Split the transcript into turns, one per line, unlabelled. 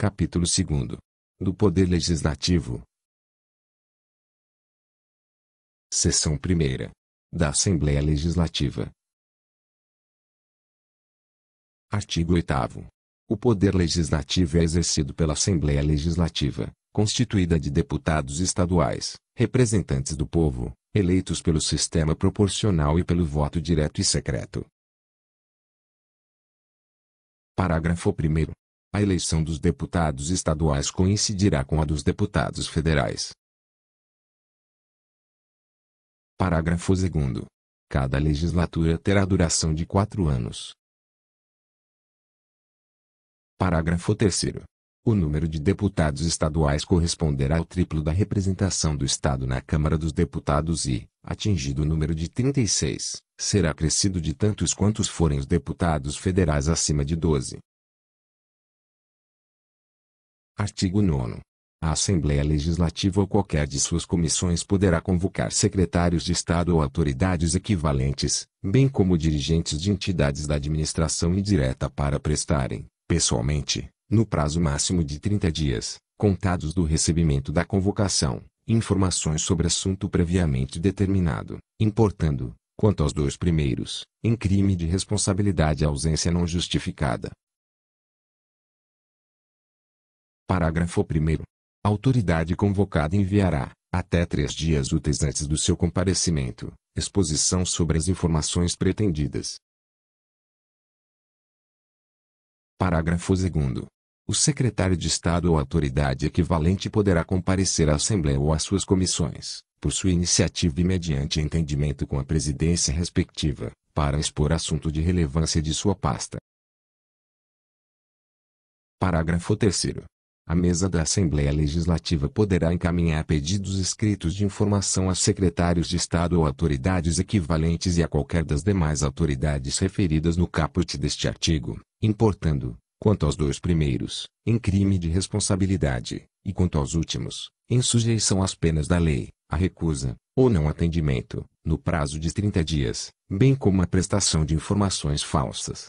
Capítulo 2 Do Poder Legislativo. Seção 1 Da Assembleia Legislativa. Artigo 8
O poder legislativo é exercido pela Assembleia Legislativa, constituída de deputados estaduais, representantes do povo, eleitos pelo sistema proporcional e pelo voto direto e secreto. Parágrafo 1 a eleição dos deputados estaduais coincidirá com a dos deputados
federais. Parágrafo 2. Cada legislatura terá duração de quatro anos.
Parágrafo 3. O número de deputados estaduais corresponderá ao triplo da representação do Estado na Câmara dos Deputados e, atingido o número de 36, será acrescido de tantos quantos forem os deputados federais acima de 12. Artigo 9. A Assembleia Legislativa ou qualquer de suas comissões poderá convocar secretários de Estado ou autoridades equivalentes, bem como dirigentes de entidades da administração indireta para prestarem, pessoalmente, no prazo máximo de 30 dias, contados do recebimento da convocação, informações sobre assunto previamente determinado, importando, quanto aos dois primeiros, em crime de responsabilidade a ausência não justificada, Parágrafo 1 A autoridade convocada enviará, até três dias úteis antes do seu comparecimento, exposição sobre as informações pretendidas. Parágrafo 2 o secretário de Estado ou autoridade equivalente poderá comparecer à Assembleia ou às suas comissões, por sua iniciativa e mediante entendimento com a presidência respectiva, para expor assunto de relevância de sua pasta. Parágrafo 3. A mesa da Assembleia Legislativa poderá encaminhar pedidos escritos de informação a secretários de Estado ou autoridades equivalentes e a qualquer das demais autoridades referidas no caput deste artigo, importando, quanto aos dois primeiros, em crime de responsabilidade, e quanto aos últimos, em sujeição às penas da lei, a recusa, ou não atendimento, no prazo de 30
dias, bem como a prestação de informações falsas,